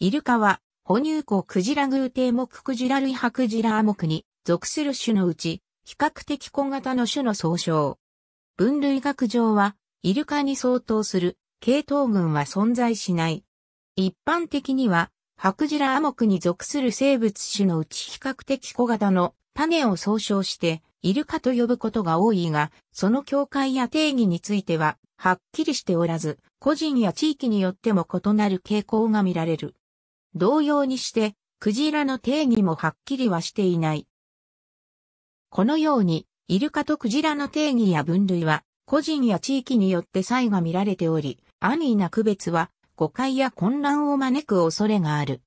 イルカは、哺乳綱クジラ偶蹄目クジラ類ハクジラア目に属する種のうち、比較的小型の種の総称。分類学上は、イルカに相当する系統群は存在しない。一般的には、ハクジラア目に属する生物種のうち比較的小型の種を総称して、イルカと呼ぶことが多いが、その境界や定義については、はっきりしておらず、個人や地域によっても異なる傾向が見られる。同様にして、クジラの定義もはっきりはしていない。このように、イルカとクジラの定義や分類は、個人や地域によって差異が見られており、安易な区別は、誤解や混乱を招く恐れがある。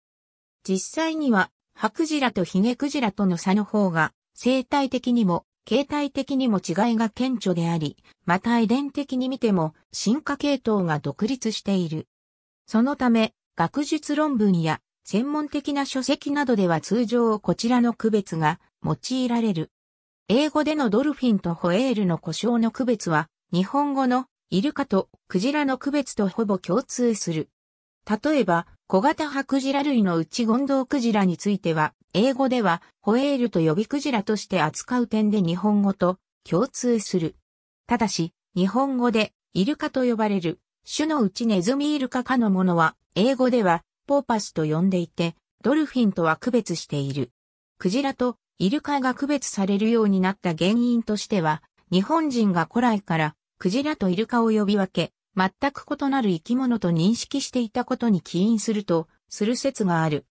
実際には、ハクジラとヒゲクジラとの差の方が、生態的にも、形態的にも違いが顕著であり、また遺伝的に見ても、進化系統が独立している。そのため、学術論文や専門的な書籍などでは通常こちらの区別が用いられる。英語でのドルフィンとホエールの故障の区別は、日本語のイルカとクジラの区別とほぼ共通する。例えば、小型ハクジラ類のうちゴンドウクジラについては、英語ではホエールと呼びクジラとして扱う点で日本語と共通する。ただし、日本語でイルカと呼ばれる種のうちネズミイルカ科のものは、英語では、ポーパスと呼んでいて、ドルフィンとは区別している。クジラとイルカが区別されるようになった原因としては、日本人が古来からクジラとイルカを呼び分け、全く異なる生き物と認識していたことに起因すると、する説がある。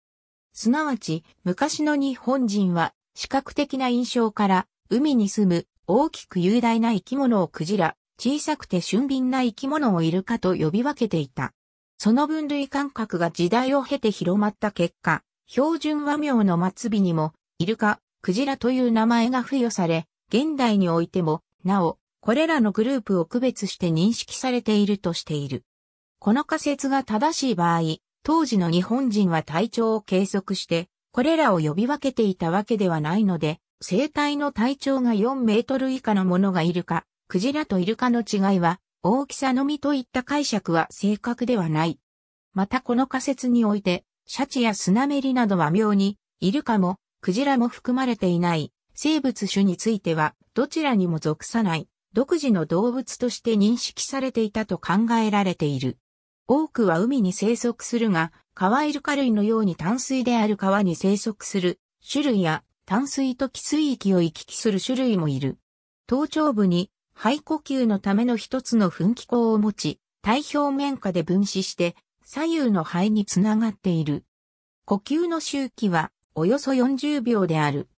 すなわち、昔の日本人は、視覚的な印象から、海に住む大きく雄大な生き物をクジラ、小さくて俊敏な生き物をイルカと呼び分けていた。その分類感覚が時代を経て広まった結果、標準和名の末尾にも、イルカ、クジラという名前が付与され、現代においても、なお、これらのグループを区別して認識されているとしている。この仮説が正しい場合、当時の日本人は体調を計測して、これらを呼び分けていたわけではないので、生体の体長が4メートル以下のものがいるか、クジラとイルカの違いは、大きさのみといった解釈は正確ではない。またこの仮説において、シャチやスナメリなどは妙に、イルカも、クジラも含まれていない、生物種については、どちらにも属さない、独自の動物として認識されていたと考えられている。多くは海に生息するが、川イルカ類のように淡水である川に生息する種類や淡水と寄水域を行き来する種類もいる。頭頂部に肺呼吸のための一つの噴気口を持ち、体表面下で分子して、左右の肺につながっている。呼吸の周期は、およそ40秒である。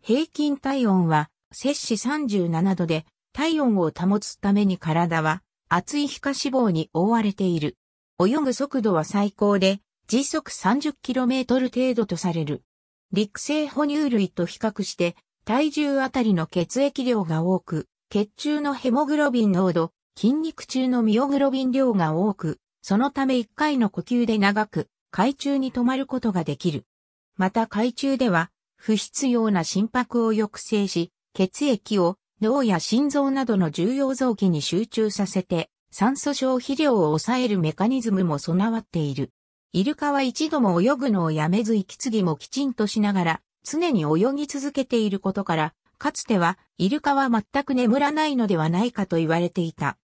平均体温は、摂氏37度で、体温を保つために体は、厚い皮下脂肪に覆われている。泳ぐ速度は最高で、時速 30km 程度とされる。陸生哺乳類と比較して、体重あたりの血液量が多く、血中のヘモグロビン濃度、筋肉中のミオグロビン量が多く、そのため1回の呼吸で長く、海中に止まることができる。また海中では、不必要な心拍を抑制し、血液を脳や心臓などの重要臓器に集中させて、酸素消費量を抑えるメカニズムも備わっている。イルカは一度も泳ぐのをやめず息継ぎもきちんとしながら、常に泳ぎ続けていることから、かつては、イルカは全く眠らないのではないかと言われていた。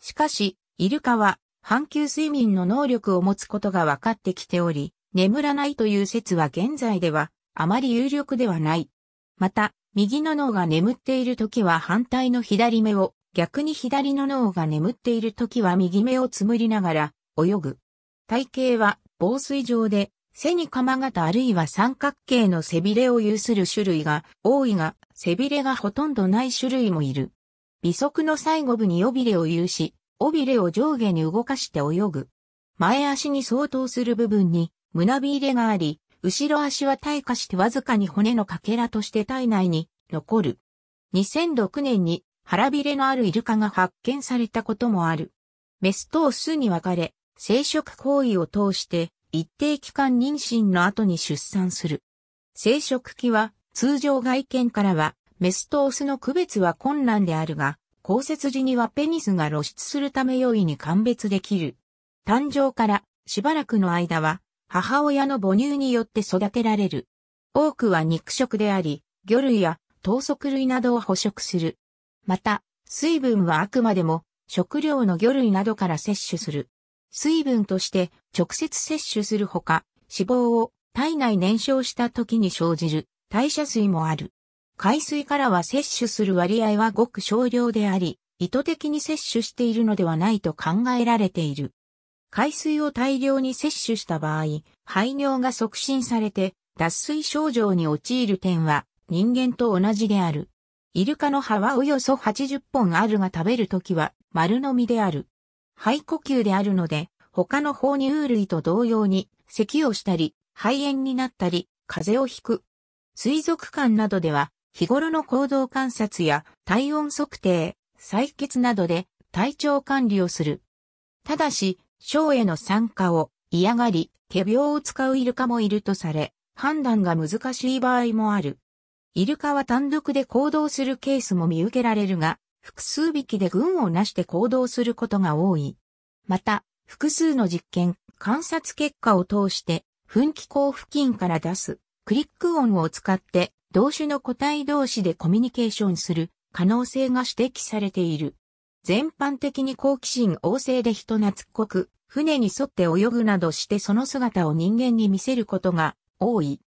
しかし、イルカは、半球睡眠の能力を持つことが分かってきており、眠らないという説は現在では、あまり有力ではない。また、右の脳が眠っている時は反対の左目を、逆に左の脳が眠っている時は右目をつむりながら、泳ぐ。体型は、防水上で、背に鎌型あるいは三角形の背びれを有する種類が多いが、背びれがほとんどない種類もいる。尾足の最後部に尾びれを有し、尾びれを上下に動かして泳ぐ。前足に相当する部分に胸びれがあり、後ろ足は退化してわずかに骨のかけらとして体内に残る。2006年に腹びれのあるイルカが発見されたこともある。メスとオスに分かれ、生殖行為を通して一定期間妊娠の後に出産する。生殖器は通常外見からはメスとオスの区別は困難であるが、降雪時にはペニスが露出するため容易に鑑別できる。誕生からしばらくの間は母親の母乳によって育てられる。多くは肉食であり、魚類や等足類などを捕食する。また、水分はあくまでも食料の魚類などから摂取する。水分として直接摂取するほか、脂肪を体内燃焼した時に生じる代謝水もある。海水からは摂取する割合はごく少量であり、意図的に摂取しているのではないと考えられている。海水を大量に摂取した場合、排尿が促進されて脱水症状に陥る点は人間と同じである。イルカの葉はおよそ80本あるが食べるときは丸飲みである。肺呼吸であるので、他の哺乳類と同様に、咳をしたり、肺炎になったり、風邪をひく。水族館などでは、日頃の行動観察や体温測定、採血などで体調管理をする。ただし、ショーへの参加を嫌がり、毛病を使うイルカもいるとされ、判断が難しい場合もある。イルカは単独で行動するケースも見受けられるが、複数匹で群を成して行動することが多い。また、複数の実験、観察結果を通して、噴気口付近から出すクリック音を使って同種の個体同士でコミュニケーションする可能性が指摘されている。全般的に好奇心旺盛で人懐っこく、船に沿って泳ぐなどしてその姿を人間に見せることが多い。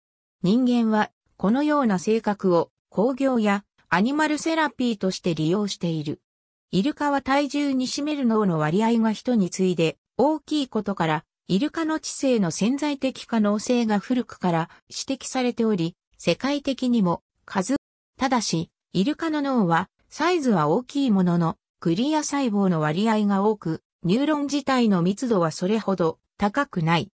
人間はこのような性格を工業やアニマルセラピーとして利用している。イルカは体重に占める脳の割合が人に次いで大きいことから、イルカの知性の潜在的可能性が古くから指摘されており、世界的にも数。ただし、イルカの脳はサイズは大きいものの、クリア細胞の割合が多く、ニューロン自体の密度はそれほど高くない。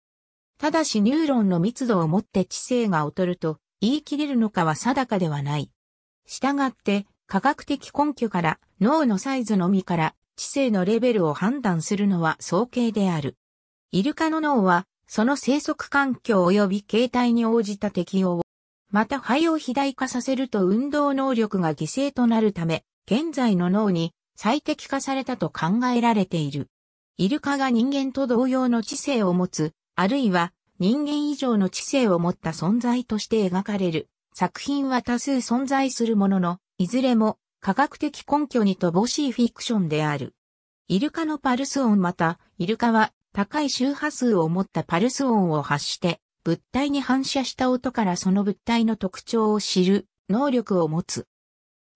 ただしニューロンの密度をもって知性が劣ると言い切れるのかは定かではない。従って、科学的根拠から脳のサイズのみから知性のレベルを判断するのは早計である。イルカの脳は、その生息環境及び形態に応じた適応を、また肺を肥大化させると運動能力が犠牲となるため、現在の脳に最適化されたと考えられている。イルカが人間と同様の知性を持つ、あるいは人間以上の知性を持った存在として描かれる作品は多数存在するものの、いずれも科学的根拠に乏しいフィクションである。イルカのパルス音また、イルカは高い周波数を持ったパルス音を発して、物体に反射した音からその物体の特徴を知る能力を持つ。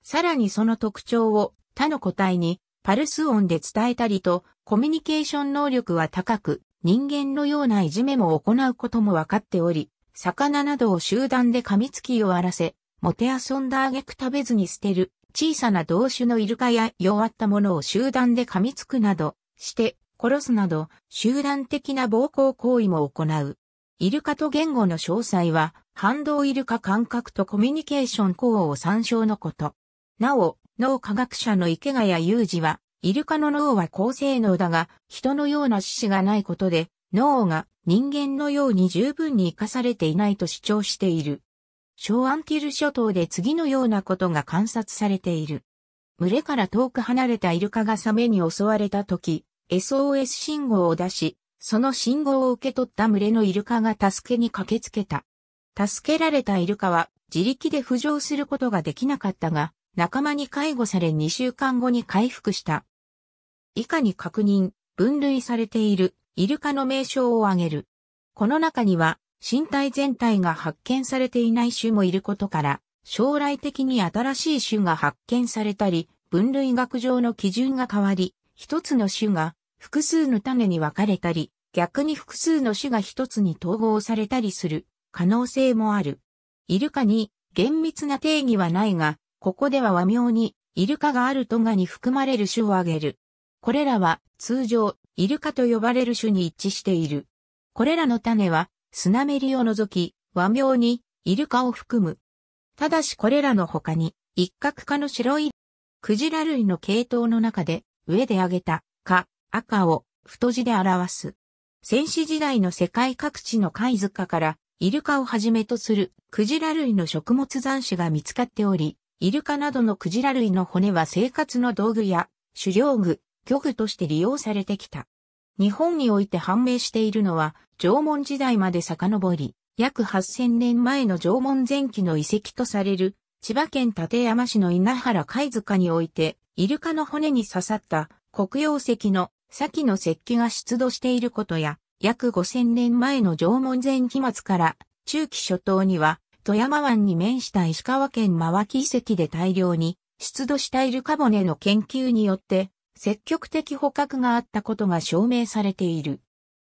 さらにその特徴を他の個体にパルス音で伝えたりと、コミュニケーション能力は高く、人間のようないじめも行うことも分かっており、魚などを集団で噛みつきわらせ、もて遊んだあげく食べずに捨てる、小さな同種のイルカや弱ったものを集団で噛みつくなどして殺すなど集団的な暴行行為も行う。イルカと言語の詳細は反動イルカ感覚とコミュニケーション項を参照のこと。なお、脳科学者の池谷雄二は、イルカの脳は高性能だが、人のような死死がないことで、脳が人間のように十分に活かされていないと主張している。小アンティル諸島で次のようなことが観察されている。群れから遠く離れたイルカがサメに襲われた時、SOS 信号を出し、その信号を受け取った群れのイルカが助けに駆けつけた。助けられたイルカは自力で浮上することができなかったが、仲間に介護され2週間後に回復した。以下に確認、分類されているイルカの名称を挙げる。この中には、身体全体が発見されていない種もいることから、将来的に新しい種が発見されたり、分類学上の基準が変わり、一つの種が複数の種に分かれたり、逆に複数の種が一つに統合されたりする可能性もある。イルカに厳密な定義はないが、ここでは和名にイルカがあるトガに含まれる種を挙げる。これらは通常イルカと呼ばれる種に一致している。これらの種は、スナメリを除き、和名に、イルカを含む。ただしこれらの他に、一角化の白い、クジラ類の系統の中で、上で挙げた、か、赤を、太字で表す。戦死時代の世界各地の貝塚から、イルカをはじめとするクジラ類の食物残種が見つかっており、イルカなどのクジラ類の骨は生活の道具や狩猟具、漁具として利用されてきた。日本において判明しているのは、縄文時代まで遡り、約8000年前の縄文前期の遺跡とされる、千葉県館山市の稲原貝塚において、イルカの骨に刺さった黒曜石の先の石器が出土していることや、約5000年前の縄文前期末から中期初頭には、富山湾に面した石川県真脇遺跡で大量に出土したイルカ骨の研究によって積極的捕獲があったことが証明されている。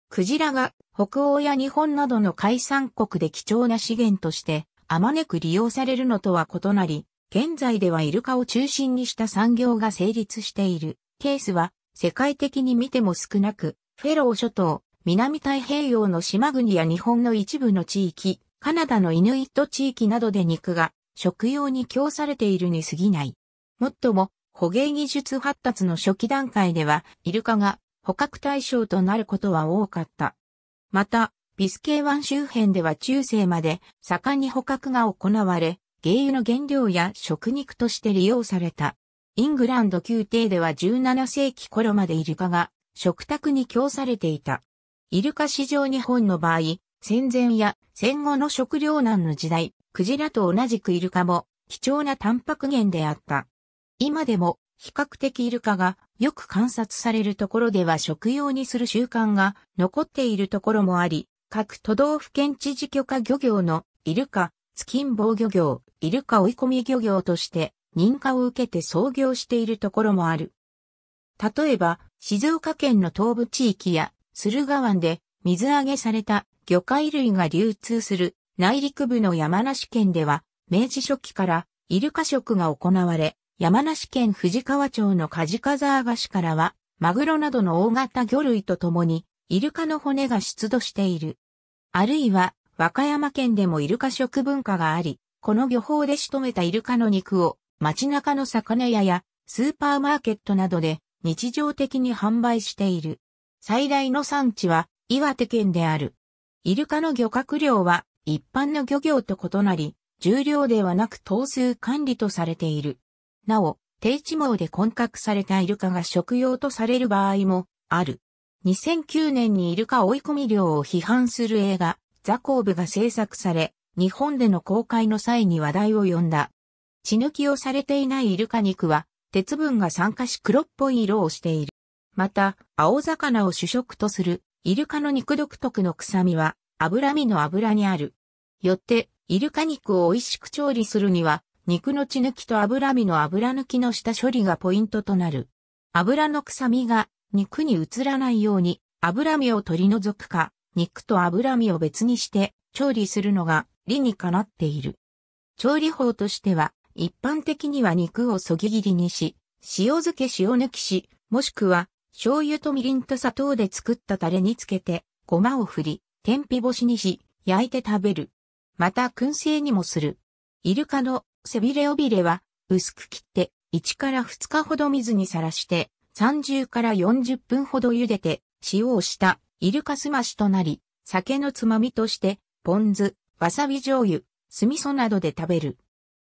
クジラが北欧や日本などの海産国で貴重な資源としてあまねく利用されるのとは異なり、現在ではイルカを中心にした産業が成立しているケースは世界的に見ても少なく、フェロー諸島、南太平洋の島国や日本の一部の地域、カナダのイヌイット地域などで肉が食用に供されているに過ぎない。もっとも、捕鯨技術発達の初期段階では、イルカが捕獲対象となることは多かった。また、ビスケイ湾周辺では中世まで盛んに捕獲が行われ、鯨油の原料や食肉として利用された。イングランド宮廷では17世紀頃までイルカが食卓に供されていた。イルカ市場日本の場合、戦前や戦後の食糧難の時代、クジラと同じくイルカも貴重なタンパク源であった。今でも比較的イルカがよく観察されるところでは食用にする習慣が残っているところもあり、各都道府県知事許可漁業のイルカ、ツキンボウ漁業、イルカ追い込み漁業として認可を受けて創業しているところもある。例えば、静岡県の東部地域や駿河湾で水揚げされた魚介類が流通する内陸部の山梨県では明治初期からイルカ食が行われ、山梨県富士川町の梶川橋からは、マグロなどの大型魚類とともに、イルカの骨が出土している。あるいは、和歌山県でもイルカ食文化があり、この漁法で仕留めたイルカの肉を街中の魚屋やスーパーマーケットなどで日常的に販売している。最大の産地は岩手県である。イルカの漁獲量は一般の漁業と異なり、重量ではなく頭数管理とされている。なお、低地網で混獲されたイルカが食用とされる場合もある。2009年にイルカ追い込み量を批判する映画、ザコーブが制作され、日本での公開の際に話題を呼んだ。血抜きをされていないイルカ肉は、鉄分が酸化し黒っぽい色をしている。また、青魚を主食とする、イルカの肉独特の臭みは、脂身の油にある。よって、イルカ肉を美味しく調理するには、肉の血抜きと脂身の脂抜きの下処理がポイントとなる。油の臭みが肉に移らないように脂身を取り除くか、肉と脂身を別にして調理するのが理にかなっている。調理法としては、一般的には肉をそぎ切りにし、塩漬け塩抜きし、もしくは醤油とみりんと砂糖で作ったタレにつけて、ごまを振り、天日干しにし、焼いて食べる。また燻製にもする。イルカの背びれ尾びれは薄く切って1から2日ほど水にさらして30から40分ほど茹でて塩をしたイルカすましとなり酒のつまみとしてポン酢、わさび醤油、酢味噌などで食べる。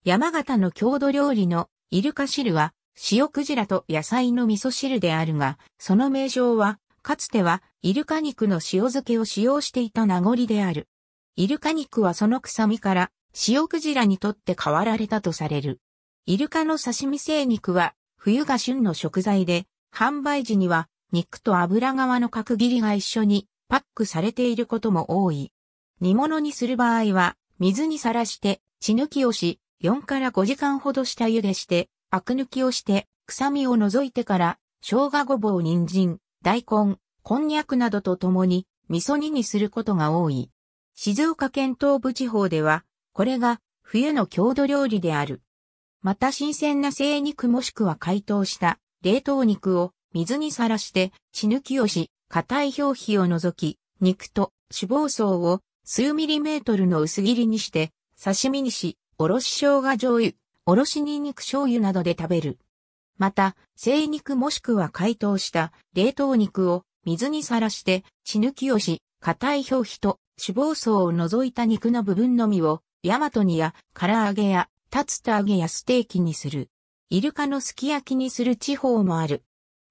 山形の郷土料理のイルカ汁は塩クジラと野菜の味噌汁であるが、その名称は、かつてはイルカ肉の塩漬けを使用していた名残である。イルカ肉はその臭みから塩クジラにとって変わられたとされる。イルカの刺身生肉は冬が旬の食材で、販売時には肉と油側の角切りが一緒にパックされていることも多い。煮物にする場合は水にさらして血抜きをし、4から5時間ほど下茹でして、アク抜きをして臭みを除いてから生姜ごぼう人参、大根、こんにゃくなどと共に味噌煮にすることが多い。静岡県東部地方ではこれが冬の郷土料理である。また新鮮な生肉もしくは解凍した冷凍肉を水にさらして血抜きをし、硬い表皮を除き、肉と脂肪層を数ミリメートルの薄切りにして刺身にし、おろし生姜醤油、おろしニンニク醤油などで食べる。また、生肉もしくは解凍した冷凍肉を水にさらして血抜きをし、硬い表皮と脂肪層を除いた肉の部分のみをヤマトや唐揚げや竜田揚げやステーキにする。イルカのすき焼きにする地方もある。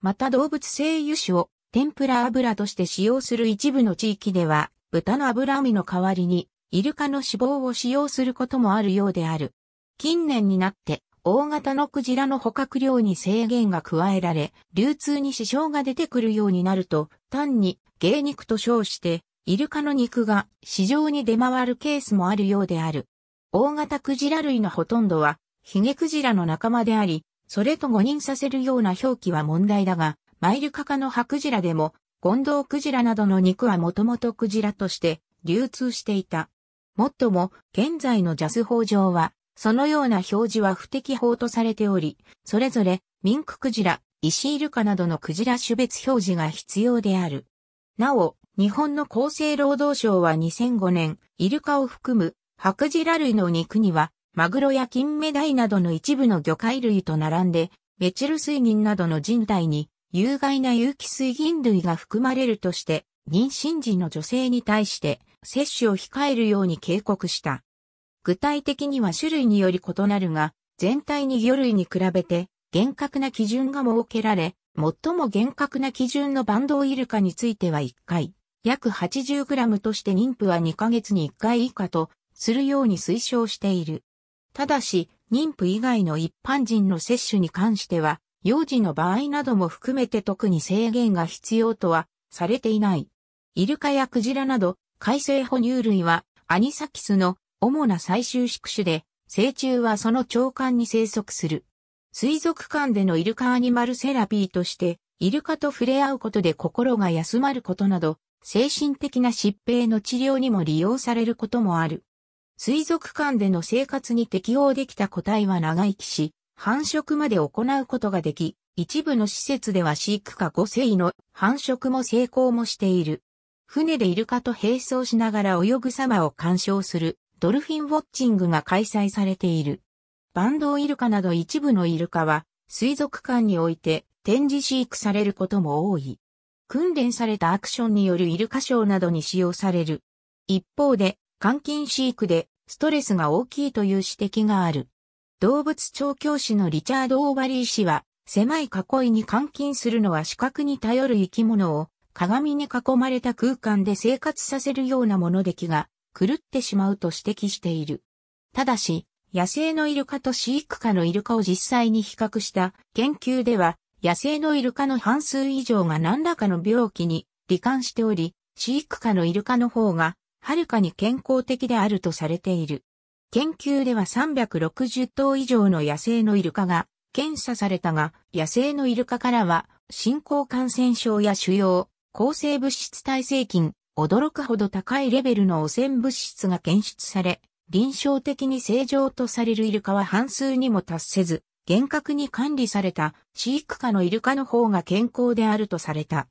また動物性油脂を天ぷら油として使用する一部の地域では、豚の脂身の代わりに、イルカの脂肪を使用することもあるようである。近年になって、大型のクジラの捕獲量に制限が加えられ、流通に支障が出てくるようになると、単に芸肉と称して、イルカの肉が市場に出回るケースもあるようである。大型クジラ類のほとんどは、ヒゲクジラの仲間であり、それと誤認させるような表記は問題だが、マイルカ科のハクジラでも、ゴンドウクジラなどの肉はもともとクジラとして流通していた。もっとも、現在のジャス法上は、そのような表示は不適法とされており、それぞれ、ミンククジラ、イシイルカなどのクジラ種別表示が必要である。なお、日本の厚生労働省は2005年、イルカを含む白ジラ類の肉には、マグロや金ダイなどの一部の魚介類と並んで、メチル水銀などの人体に有害な有機水銀類が含まれるとして、妊娠時の女性に対して摂取を控えるように警告した。具体的には種類により異なるが、全体に魚類に比べて厳格な基準が設けられ、最も厳格な基準のバンドウイルカについては1回、約 80g として妊婦は2ヶ月に1回以下とするように推奨している。ただし、妊婦以外の一般人の接種に関しては、幼児の場合なども含めて特に制限が必要とはされていない。イルカやクジラなど、海生哺乳類はアニサキスの主な最終宿主で、成虫はその長官に生息する。水族館でのイルカアニマルセラピーとして、イルカと触れ合うことで心が休まることなど、精神的な疾病の治療にも利用されることもある。水族館での生活に適応できた個体は長生きし、繁殖まで行うことができ、一部の施設では飼育か5世の繁殖も成功もしている。船でイルカと並走しながら泳ぐ様を鑑賞するドルフィンウォッチングが開催されている。バンドウイルカなど一部のイルカは水族館において展示飼育されることも多い。訓練されたアクションによるイルカショーなどに使用される。一方で、監禁飼育でストレスが大きいという指摘がある。動物調教師のリチャード・オーバリー氏は、狭い囲いに監禁するのは視覚に頼る生き物を鏡に囲まれた空間で生活させるようなもので気が狂ってしまうと指摘している。ただし、野生のイルカと飼育下のイルカを実際に比較した研究では野生のイルカの半数以上が何らかの病気に罹患しており、飼育下のイルカの方が、はるかに健康的であるとされている。研究では360頭以上の野生のイルカが検査されたが、野生のイルカからは、進行感染症や腫瘍、抗生物質耐性菌、驚くほど高いレベルの汚染物質が検出され、臨床的に正常とされるイルカは半数にも達せず、厳格に管理された飼育下のイルカの方が健康であるとされた。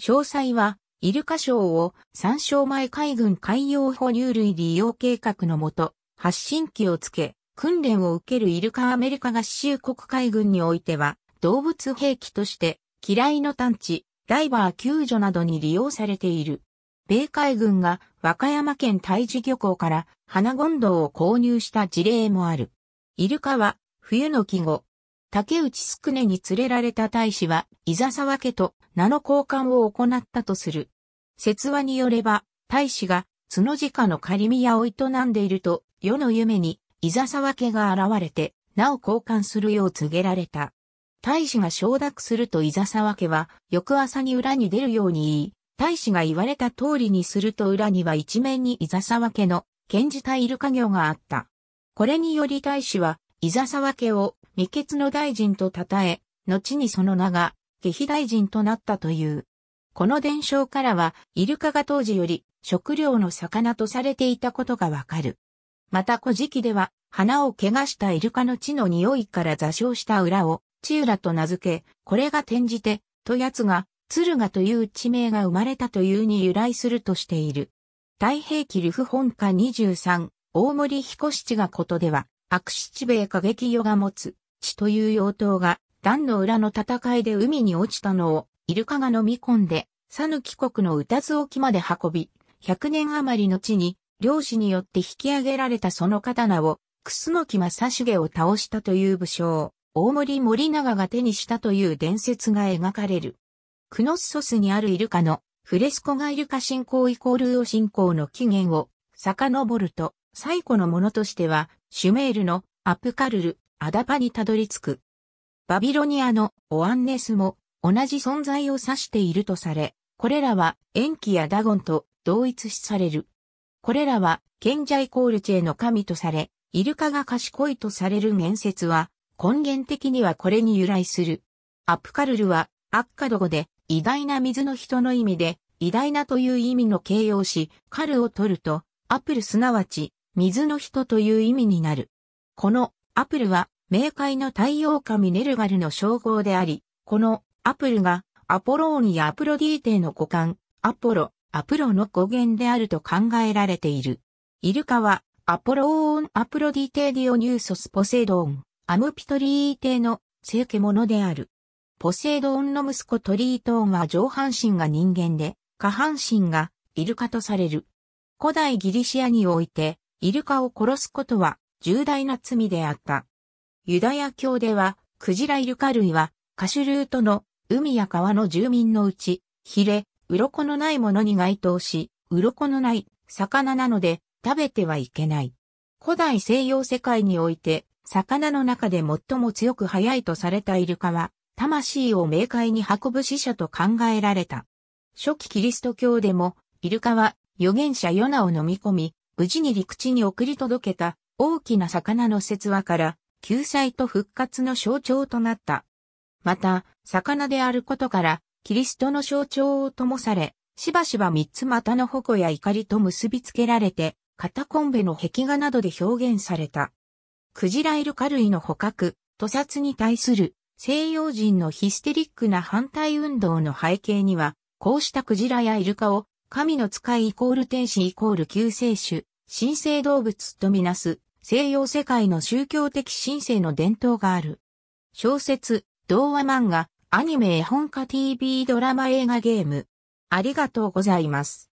詳細は、イルカ賞を参照前海軍海洋哺乳類利用計画のもと、発信機をつけ、訓練を受けるイルカアメリカ合衆国海軍においては、動物兵器として、嫌いの探知、ダイバー救助などに利用されている。米海軍が和歌山県大事漁港から花ゴンドウを購入した事例もある。イルカは冬の季語。竹内宿根に連れられた大使は、伊沢沢家と名の交換を行ったとする。説話によれば、大使が角下の仮宮を営んでいると、世の夢に伊沢沢家が現れて、名を交換するよう告げられた。大使が承諾すると伊沢沢家は、翌朝に裏に出るように言い、大使が言われた通りにすると裏には一面に伊沢沢家の、剣じたいる家業があった。これにより大使は、伊沢家を未決の大臣と称え、後にその名が、下肥大臣となったという。この伝承からは、イルカが当時より食料の魚とされていたことがわかる。また古事記では、花を怪我したイルカの血の匂いから座礁した裏を、チウラと名付け、これが転じて、とやつが、鶴賀という地名が生まれたというに由来するとしている。太平記ルフ本家23、大森彦七がことでは、悪七衛過激世が持つ、血という妖刀が、段の裏の戦いで海に落ちたのを、イルカが飲み込んで、サヌキ国の宇多津沖まで運び、百年余りの地に、漁師によって引き上げられたその刀を、楠木正成を倒したという武将、大森森長が手にしたという伝説が描かれる。クノッソスにあるイルカのフレスコがイルカ信仰イコールを信仰の起源を遡ると、最古のものとしてはシュメールのアプカルル、アダパにたどり着く。バビロニアのオアンネスも同じ存在を指しているとされ、これらは塩基やダゴンと同一視される。これらは賢者イコールチェの神とされ、イルカが賢いとされる面接は、根源的にはこれに由来する。アプカルルは、アッカド語で、偉大な水の人の意味で、偉大なという意味の形容詞、カルを取ると、アップルすなわち、水の人という意味になる。このアプルは冥界の太陽神ネルガルの称号であり、このアプルがアポローニやアプロディーテの股間、アポロ、アプロの語源であると考えられている。イルカはアポローンアプロディーテーディオニューソスポセイドーン、アムピトリーテの聖家者である。ポセイドーンの息子トリートーンは上半身が人間で、下半身がイルカとされる。古代ギリシアにおいて、イルカを殺すことは重大な罪であった。ユダヤ教では、クジライルカ類は、カシュルートの海や川の住民のうち、ヒレ、鱗のないものに該当し、鱗のない魚なので食べてはいけない。古代西洋世界において、魚の中で最も強く速いとされたイルカは、魂を冥界に運ぶ死者と考えられた。初期キリスト教でも、イルカは預言者ヨナを飲み込み、無事に陸地に送り届けた大きな魚の説話から救済と復活の象徴となった。また、魚であることから、キリストの象徴を灯され、しばしば三つ股の矛や怒りと結びつけられて、片コンベの壁画などで表現された。クジライルカ類の捕獲、屠殺に対する西洋人のヒステリックな反対運動の背景には、こうしたクジラやイルカを神の使いイコール天使イコール救世主、神聖動物とみなす、西洋世界の宗教的神聖の伝統がある。小説、童話漫画、アニメ絵本化 TV ドラマ映画ゲーム。ありがとうございます。